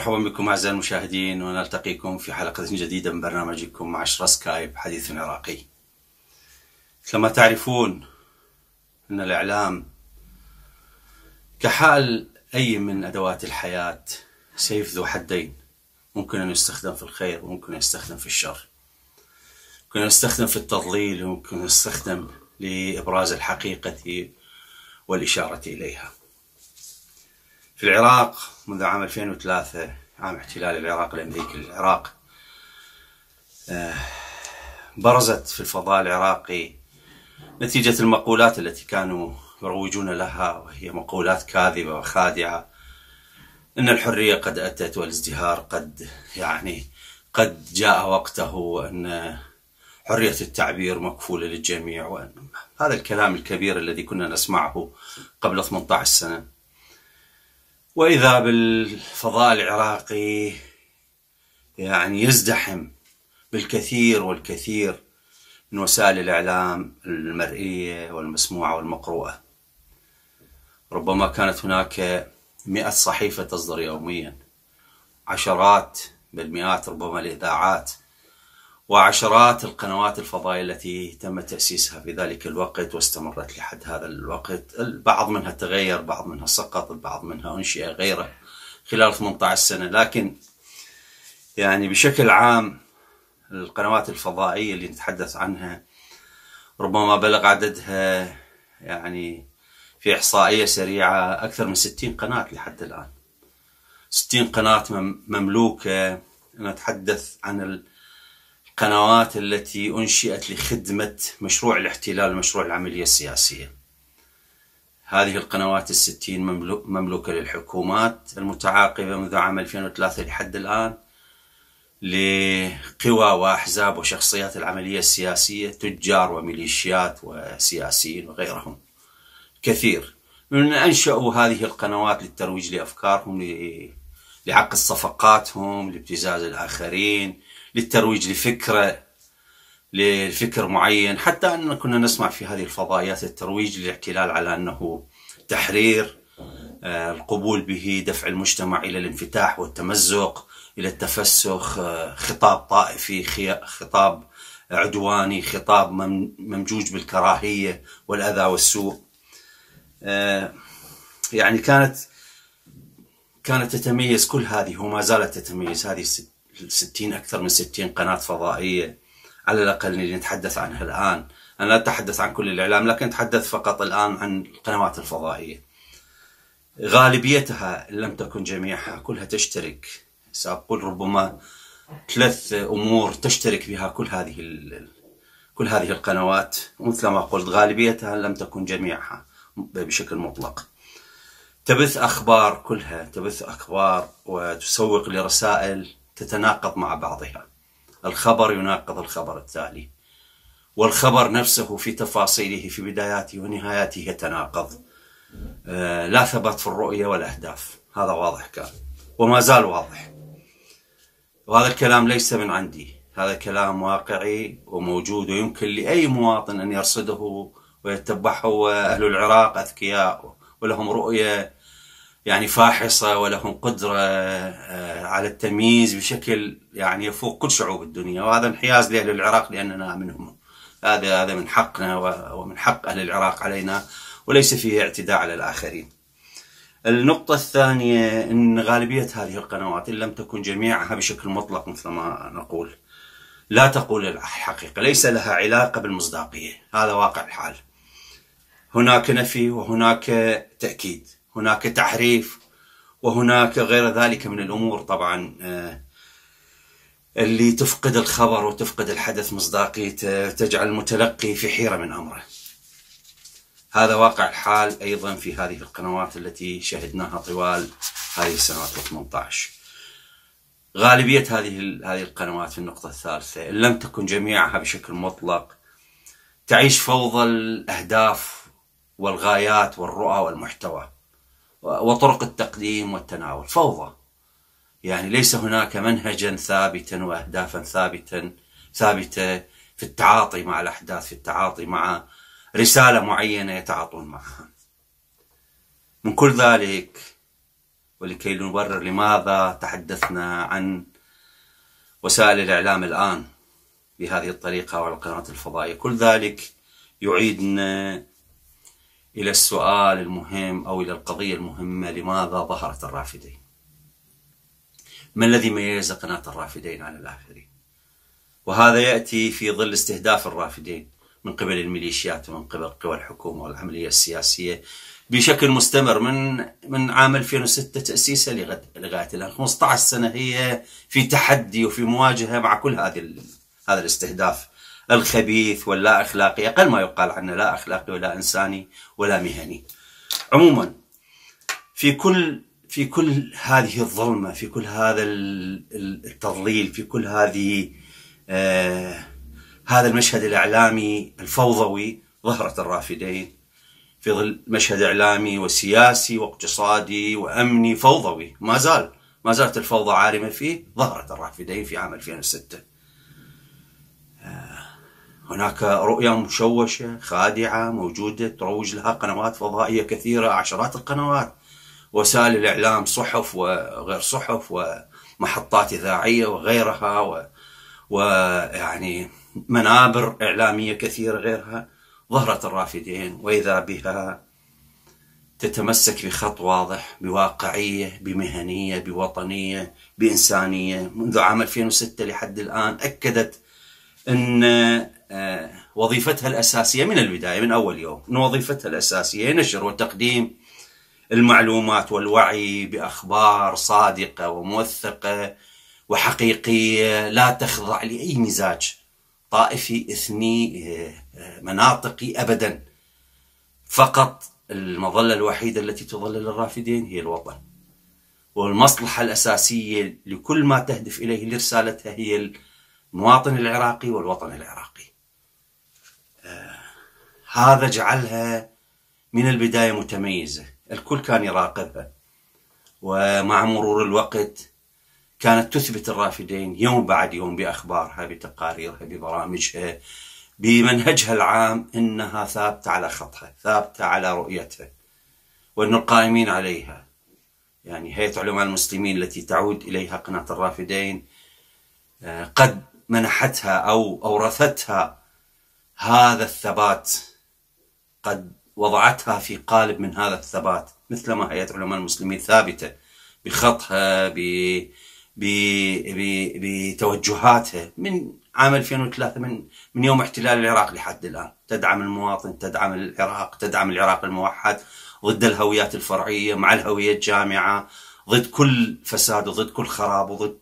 مرحبا بكم أعزائي المشاهدين ونلتقيكم في حلقة جديدة من برنامجكم عشرة سكايب حديث عراقي كما تعرفون أن الإعلام كحال أي من أدوات الحياة سيف ذو حدين ممكن أن يستخدم في الخير وممكن أن يستخدم في الشر ممكن أن يستخدم في التضليل وممكن أن يستخدم لإبراز الحقيقة والإشارة إليها في العراق منذ عام 2003 عام احتلال العراق الأمريكي للعراق آه، برزت في الفضاء العراقي نتيجة المقولات التي كانوا يروجون لها وهي مقولات كاذبة وخادعة أن الحرية قد أتت والازدهار قد يعني قد جاء وقته وأن حرية التعبير مكفولة للجميع وأن هذا الكلام الكبير الذي كنا نسمعه قبل 18 سنة وإذا بالفضاء العراقي يعني يزدحم بالكثير والكثير من وسائل الإعلام المرئية والمسموعة والمقروءة ربما كانت هناك مئة صحيفة تصدر يوميا عشرات بالمئات ربما الإذاعات وعشرات القنوات الفضائية التي تم تأسيسها في ذلك الوقت واستمرت لحد هذا الوقت البعض منها تغير بعض منها سقط البعض منها أنشئ غيره خلال 18 سنة لكن يعني بشكل عام القنوات الفضائية اللي نتحدث عنها ربما بلغ عددها يعني في إحصائية سريعة أكثر من 60 قناة لحد الآن 60 قناة مملوكة نتحدث عن القنوات التي أنشئت لخدمة مشروع الاحتلال ومشروع العملية السياسية هذه القنوات الستين مملوكة للحكومات المتعاقبة منذ عام 2003 لحد الآن لقوى وأحزاب وشخصيات العملية السياسية تجار وميليشيات وسياسيين وغيرهم كثير من أنشأوا هذه القنوات للترويج لأفكارهم لعقد صفقاتهم لابتزاز الآخرين للترويج لفكرة لفكر معين حتى أننا كنا نسمع في هذه الفضائيات الترويج للاحتلال على أنه تحرير آه، القبول به دفع المجتمع إلى الانفتاح والتمزق إلى التفسخ آه، خطاب طائفي خطاب عدواني خطاب ممجوج بالكراهية والأذى والسوء آه، يعني كانت كانت تتميز كل هذه وما زالت تتميز هذه 60 أكثر من 60 قناة فضائية على الأقل اللي نتحدث عنها الآن أنا لا أتحدث عن كل الإعلام لكن أتحدث فقط الآن عن القنوات الفضائية غالبيتها لم تكن جميعها كلها تشترك سأقول ربما ثلاث أمور تشترك بها كل هذه كل هذه القنوات مثل ما قلت غالبيتها لم تكن جميعها بشكل مطلق تبث أخبار كلها تبث أخبار وتسوق لرسائل تتناقض مع بعضها الخبر يناقض الخبر التالي والخبر نفسه في تفاصيله في بداياته ونهاياته يتناقض آه، لا ثبات في الرؤية والأهداف هذا واضح كان وما زال واضح وهذا الكلام ليس من عندي هذا كلام واقعي وموجود ويمكن لأي مواطن أن يرصده ويتبعه وأهل العراق أذكياء ولهم رؤية يعني فاحصة ولهم قدرة آه، آه، على التمييز بشكل يعني يفوق كل شعوب الدنيا وهذا انحياز لأهل العراق لأننا منهم هذا هذا من حقنا ومن حق أهل العراق علينا وليس فيه اعتداء على الآخرين النقطة الثانية أن غالبية هذه القنوات إن لم تكن جميعها بشكل مطلق مثل ما نقول لا تقول الحقيقة ليس لها علاقة بالمصداقية هذا واقع الحال هناك نفي وهناك تأكيد هناك تحريف وهناك غير ذلك من الامور طبعا آه، اللي تفقد الخبر وتفقد الحدث مصداقيته تجعل المتلقي في حيره من امره. هذا واقع الحال ايضا في هذه القنوات التي شهدناها طوال هذه السنوات ال 18. غالبيه هذه هذه القنوات في النقطه الثالثه ان لم تكن جميعها بشكل مطلق تعيش فوضى الاهداف والغايات والرؤى والمحتوى. وطرق التقديم والتناول فوضى يعني ليس هناك منهجا ثابتا واهدافا ثابتا ثابته في التعاطي مع الاحداث في التعاطي مع رساله معينه يتعاطون معها من كل ذلك ولكي نبرر لماذا تحدثنا عن وسائل الاعلام الان بهذه الطريقه القنوات الفضائيه كل ذلك يعيدنا إلى السؤال المهم أو إلى القضية المهمة لماذا ظهرت الرافدين ما الذي ميز قناة الرافدين عن الآخرين وهذا يأتي في ظل استهداف الرافدين من قبل الميليشيات ومن قبل قوى الحكومة والعملية السياسية بشكل مستمر من من عام 2006 تأسيسها لغاية الآن 15 سنة هي في تحدي وفي مواجهة مع كل هذه هذا الاستهداف الخبيث واللا أخلاقي أقل ما يقال عنه لا أخلاقي ولا إنساني ولا مهني عموما في كل في كل هذه الظلمة في كل هذا التضليل في كل هذه آه هذا المشهد الإعلامي الفوضوي ظهرت الرافدين في ظل مشهد إعلامي وسياسي واقتصادي وأمني فوضوي ما زال ما زالت الفوضى عارمة فيه ظهرت الرافدين في عام 2006 هناك رؤية مشوشة خادعة موجودة تروج لها قنوات فضائية كثيرة عشرات القنوات وسائل الإعلام صحف وغير صحف ومحطات إذاعية وغيرها و... ويعني منابر إعلامية كثيرة غيرها ظهرت الرافدين وإذا بها تتمسك بخط واضح بواقعية بمهنية بوطنية بإنسانية منذ عام 2006 لحد الآن أكدت أن آه، وظيفتها الأساسية من البداية من أول يوم أن وظيفتها الأساسية نشر وتقديم المعلومات والوعي بأخبار صادقة وموثقة وحقيقية لا تخضع لأي مزاج طائفي إثني آه، آه، مناطقي أبدا فقط المظلة الوحيدة التي تظلل الرافدين هي الوطن والمصلحة الأساسية لكل ما تهدف إليه لرسالتها هي المواطن العراقي والوطن العراقي هذا جعلها من البداية متميزة الكل كان يراقبها ومع مرور الوقت كانت تثبت الرافدين يوم بعد يوم بأخبارها بتقاريرها ببرامجها بمنهجها العام انها ثابته على خطها، ثابته على رؤيتها. وان القائمين عليها يعني هيئه علماء المسلمين التي تعود اليها قناه الرافدين آه، قد منحتها او اورثتها هذا الثبات قد وضعتها في قالب من هذا الثبات مثل ما هيئة علماء المسلمين ثابتة بخطها ب بتوجهاتها من عام 2003 من من يوم احتلال العراق لحد الان تدعم المواطن تدعم العراق تدعم العراق الموحد ضد الهويات الفرعيه مع الهويه الجامعه ضد كل فساد وضد كل خراب وضد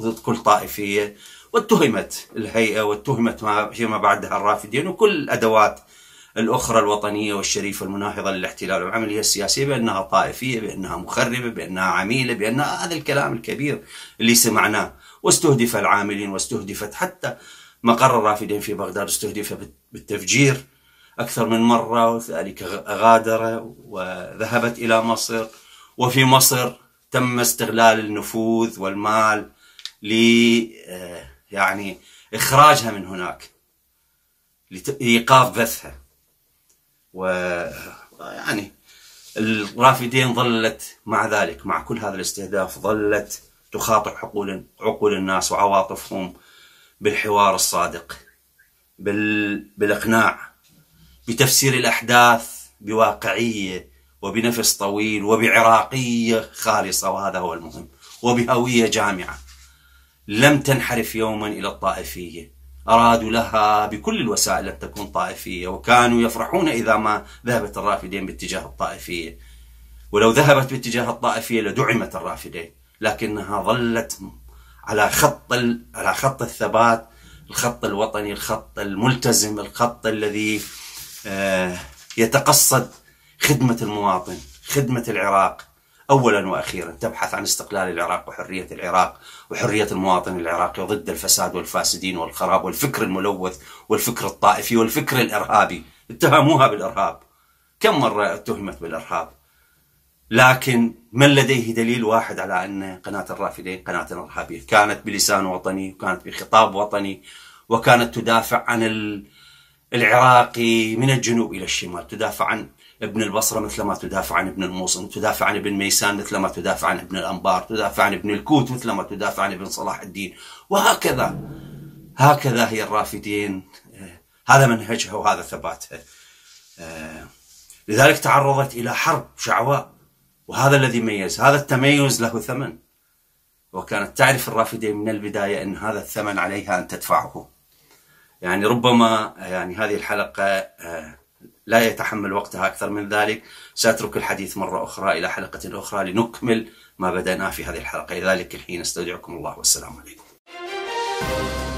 ضد كل طائفيه واتهمت الهيئه واتهمت ما فيما بعدها الرافدين وكل ادوات الأخرى الوطنية والشريفة المناهضة للاحتلال والعملية السياسية بأنها طائفية بأنها مخربة بأنها عميلة بأنها هذا الكلام الكبير اللي سمعناه واستهدف العاملين واستهدفت حتى مقر الرافدين في بغداد استهدف بالتفجير أكثر من مرة وذلك غادر وذهبت إلى مصر وفي مصر تم استغلال النفوذ والمال ل آه، يعني إخراجها من هناك لإيقاف بثها و يعني الرافدين ظلت مع ذلك مع كل هذا الاستهداف ظلت تخاطب عقول عقول الناس وعواطفهم بالحوار الصادق بال... بالاقناع بتفسير الاحداث بواقعيه وبنفس طويل وبعراقيه خالصه وهذا هو المهم وبهويه جامعه لم تنحرف يوما الى الطائفيه أرادوا لها بكل الوسائل أن تكون طائفية وكانوا يفرحون إذا ما ذهبت الرافدين باتجاه الطائفية ولو ذهبت باتجاه الطائفية لدعمت الرافدين لكنها ظلت على خط على خط الثبات الخط الوطني الخط الملتزم الخط الذي آه، يتقصد خدمة المواطن خدمة العراق اولا واخيرا تبحث عن استقلال العراق وحريه العراق وحريه المواطن العراقي وضد الفساد والفاسدين والخراب والفكر الملوث والفكر الطائفي والفكر الارهابي، اتهموها بالارهاب. كم مره اتهمت بالارهاب؟ لكن من لديه دليل واحد على ان قناه الرافدين قناه ارهابيه، كانت بلسان وطني وكانت بخطاب وطني وكانت تدافع عن العراقي من الجنوب الى الشمال، تدافع عن ابن البصرة مثل ما تدافع عن ابن الموصل تدافع عن ابن ميسان مثل ما تدافع عن ابن الأنبار تدافع عن ابن الكوت مثل ما تدافع عن ابن صلاح الدين وهكذا هكذا هي الرافدين آه، هذا منهجها وهذا ثباتها آه، لذلك تعرضت إلى حرب شعواء وهذا الذي ميز هذا التميز له ثمن وكانت تعرف الرافدين من البداية أن هذا الثمن عليها أن تدفعه يعني ربما يعني هذه الحلقة آه، لا يتحمل وقتها أكثر من ذلك سأترك الحديث مرة أخرى إلى حلقة أخرى لنكمل ما بدأناه في هذه الحلقة لذلك الحين استودعكم الله والسلام عليكم